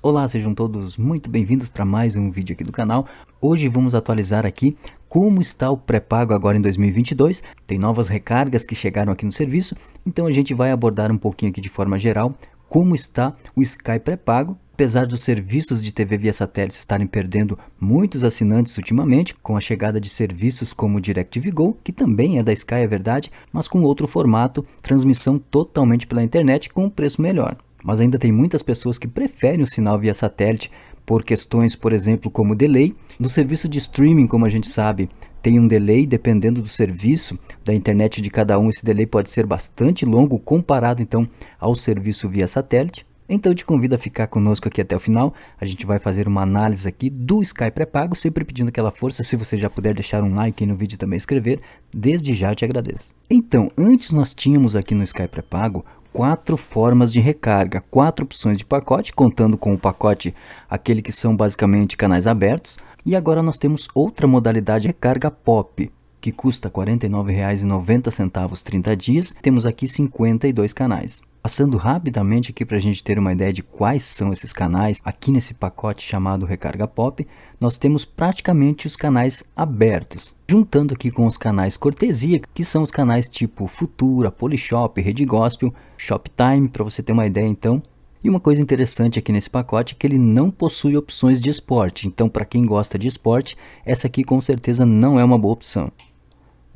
Olá, sejam todos muito bem-vindos para mais um vídeo aqui do canal. Hoje vamos atualizar aqui como está o pré-pago agora em 2022. Tem novas recargas que chegaram aqui no serviço, então a gente vai abordar um pouquinho aqui de forma geral como está o Sky pré-pago. Apesar dos serviços de TV via satélite estarem perdendo muitos assinantes ultimamente, com a chegada de serviços como o DirecTV Go, que também é da Sky, é verdade, mas com outro formato, transmissão totalmente pela internet com um preço melhor. Mas ainda tem muitas pessoas que preferem o sinal via satélite por questões, por exemplo, como delay. No serviço de streaming, como a gente sabe, tem um delay dependendo do serviço da internet de cada um. Esse delay pode ser bastante longo comparado então ao serviço via satélite. Então eu te convido a ficar conosco aqui até o final. A gente vai fazer uma análise aqui do Sky pré-pago, sempre pedindo aquela força. Se você já puder deixar um like no vídeo e também escrever, desde já te agradeço. Então, antes nós tínhamos aqui no Sky pré-pago quatro formas de recarga, quatro opções de pacote, contando com o pacote aquele que são basicamente canais abertos. E agora nós temos outra modalidade recarga POP, que custa R$ 49,90 30 dias. Temos aqui 52 canais. Passando rapidamente aqui para a gente ter uma ideia de quais são esses canais, aqui nesse pacote chamado Recarga Pop, nós temos praticamente os canais abertos. Juntando aqui com os canais cortesia, que são os canais tipo Futura, Polishop, Rede Gospel, Shoptime, para você ter uma ideia então. E uma coisa interessante aqui nesse pacote é que ele não possui opções de esporte, então para quem gosta de esporte, essa aqui com certeza não é uma boa opção.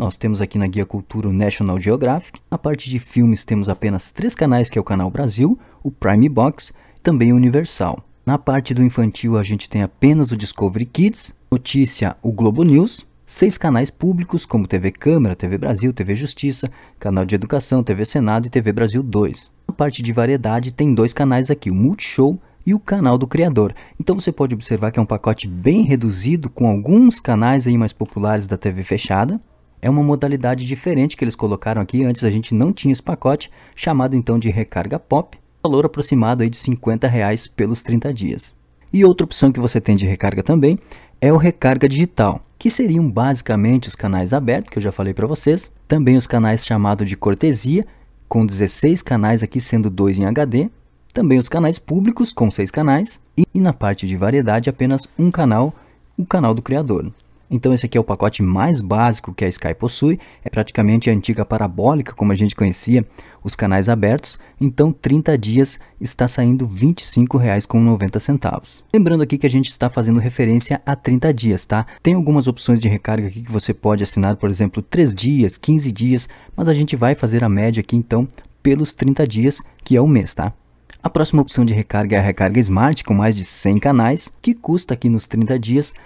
Nós temos aqui na Guia Cultura o National Geographic. Na parte de filmes temos apenas três canais, que é o Canal Brasil, o Prime Box e também o Universal. Na parte do infantil a gente tem apenas o Discovery Kids, notícia o Globo News, seis canais públicos como TV Câmara, TV Brasil, TV Justiça, Canal de Educação, TV Senado e TV Brasil 2. Na parte de variedade tem dois canais aqui, o Multishow e o canal do criador. Então você pode observar que é um pacote bem reduzido com alguns canais aí mais populares da TV fechada, é uma modalidade diferente que eles colocaram aqui, antes a gente não tinha esse pacote, chamado então de recarga pop, valor aproximado aí de 50 reais pelos 30 dias. E outra opção que você tem de recarga também é o recarga digital, que seriam basicamente os canais abertos, que eu já falei para vocês, também os canais chamados de cortesia, com 16 canais aqui, sendo dois em HD, também os canais públicos, com seis canais, e, e na parte de variedade apenas um canal, o canal do criador. Então esse aqui é o pacote mais básico que a Sky possui, é praticamente a antiga parabólica como a gente conhecia, os canais abertos, então 30 dias está saindo R$ 25,90. Lembrando aqui que a gente está fazendo referência a 30 dias, tá? Tem algumas opções de recarga aqui que você pode assinar, por exemplo, 3 dias, 15 dias, mas a gente vai fazer a média aqui então pelos 30 dias, que é o mês, tá? A próxima opção de recarga é a recarga Smart com mais de 100 canais, que custa aqui nos 30 dias R$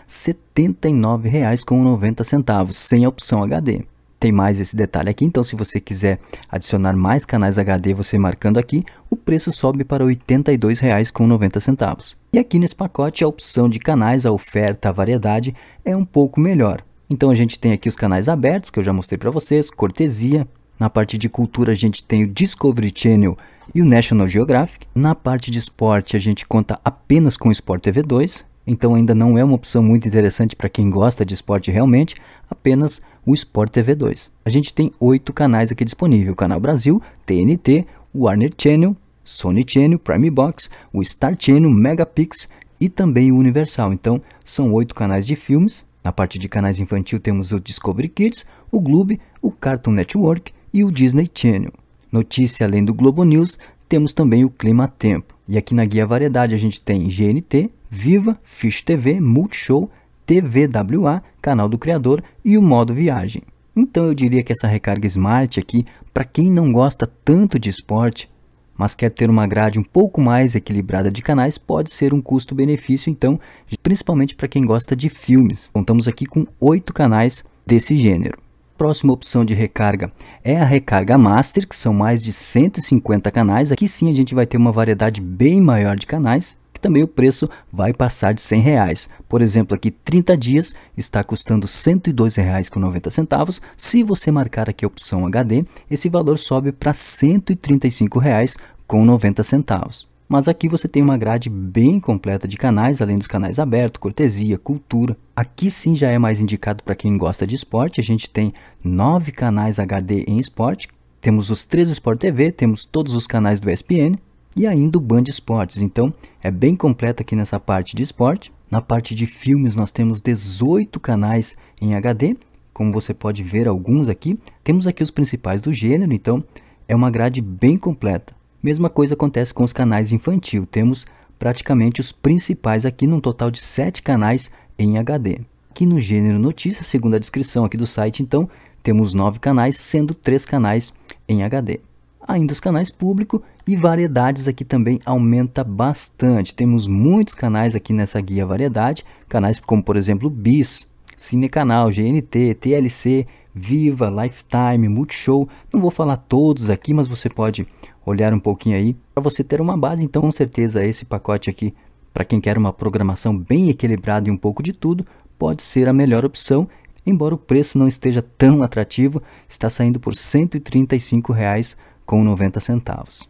79,90 sem a opção HD. Tem mais esse detalhe aqui, então se você quiser adicionar mais canais HD, você marcando aqui, o preço sobe para R$ 82,90. E aqui nesse pacote a opção de canais, a oferta, a variedade é um pouco melhor. Então a gente tem aqui os canais abertos que eu já mostrei para vocês, cortesia. Na parte de cultura a gente tem o Discovery Channel e o National Geographic. Na parte de esporte, a gente conta apenas com o Sport TV 2, então ainda não é uma opção muito interessante para quem gosta de esporte realmente, apenas o Sport TV 2. A gente tem oito canais aqui disponíveis: o Canal Brasil, TNT, Warner Channel, Sony Channel, Prime Box, o Star Channel, Megapix e também o Universal. Então são oito canais de filmes. Na parte de canais infantil temos o Discovery Kids, o Gloob, o Cartoon Network e o Disney Channel. Notícia além do Globo News, temos também o Clima Tempo. E aqui na Guia Variedade a gente tem GNT, Viva, Fish TV, Multishow, TVWA, canal do criador e o modo viagem. Então eu diria que essa recarga Smart aqui, para quem não gosta tanto de esporte, mas quer ter uma grade um pouco mais equilibrada de canais, pode ser um custo-benefício, então, principalmente para quem gosta de filmes. Contamos aqui com oito canais desse gênero. Próxima opção de recarga é a recarga master, que são mais de 150 canais. Aqui sim a gente vai ter uma variedade bem maior de canais, que também o preço vai passar de 100 reais. Por exemplo, aqui 30 dias está custando R$ 102,90. Se você marcar aqui a opção HD, esse valor sobe para R$ 135,90. Mas aqui você tem uma grade bem completa de canais, além dos canais aberto, cortesia, cultura. Aqui sim já é mais indicado para quem gosta de esporte. A gente tem nove canais HD em esporte, temos os três Sport TV, temos todos os canais do ESPN e ainda o Band Esportes. Então é bem completo aqui nessa parte de esporte. Na parte de filmes nós temos 18 canais em HD, como você pode ver alguns aqui. Temos aqui os principais do gênero, então é uma grade bem completa. Mesma coisa acontece com os canais infantil, temos praticamente os principais aqui num total de 7 canais em HD. Aqui no gênero notícias, segundo a descrição aqui do site, então, temos 9 canais, sendo 3 canais em HD. Ainda os canais público e variedades aqui também aumenta bastante. Temos muitos canais aqui nessa guia variedade, canais como por exemplo Bis, Cinecanal, GNT, TLC, Viva, Lifetime, Multishow. Não vou falar todos aqui, mas você pode olhar um pouquinho aí, para você ter uma base, então com certeza esse pacote aqui, para quem quer uma programação bem equilibrada e um pouco de tudo, pode ser a melhor opção, embora o preço não esteja tão atrativo, está saindo por R$ 135,90.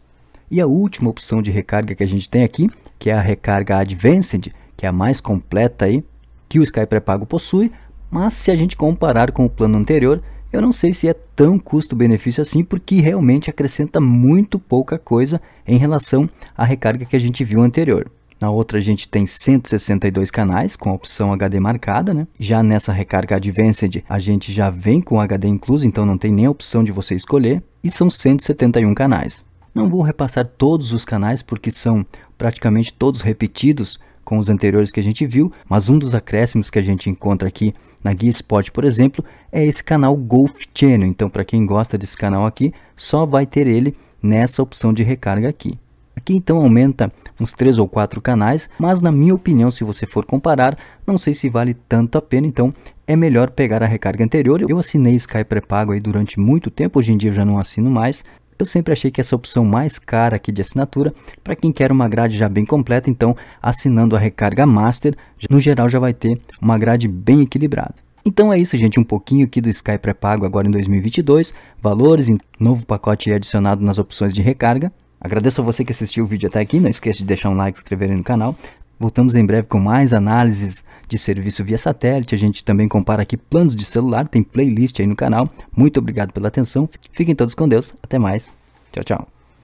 E a última opção de recarga que a gente tem aqui, que é a recarga Advanced, que é a mais completa aí, que o Sky pré-pago possui, mas se a gente comparar com o plano anterior, eu não sei se é tão custo-benefício assim, porque realmente acrescenta muito pouca coisa em relação à recarga que a gente viu anterior. Na outra a gente tem 162 canais com a opção HD marcada, né? Já nessa recarga Advanced a gente já vem com HD incluso, então não tem nem a opção de você escolher. E são 171 canais. Não vou repassar todos os canais porque são praticamente todos repetidos, com os anteriores que a gente viu, mas um dos acréscimos que a gente encontra aqui na Guia Spot, por exemplo, é esse canal Golf Channel. Então, para quem gosta desse canal aqui, só vai ter ele nessa opção de recarga aqui. Aqui então aumenta uns 3 ou 4 canais, mas na minha opinião, se você for comparar, não sei se vale tanto a pena, então é melhor pegar a recarga anterior. Eu assinei Sky pré-pago aí durante muito tempo, hoje em dia eu já não assino mais, eu sempre achei que essa opção mais cara aqui de assinatura, para quem quer uma grade já bem completa, então assinando a recarga Master, no geral já vai ter uma grade bem equilibrada. Então é isso, gente, um pouquinho aqui do Sky pré-pago agora em 2022, valores, então, novo pacote adicionado nas opções de recarga. Agradeço a você que assistiu o vídeo até aqui, não esqueça de deixar um like, se inscrever no canal. Voltamos em breve com mais análises de serviço via satélite. A gente também compara aqui planos de celular, tem playlist aí no canal. Muito obrigado pela atenção. Fiquem todos com Deus. Até mais. Tchau, tchau.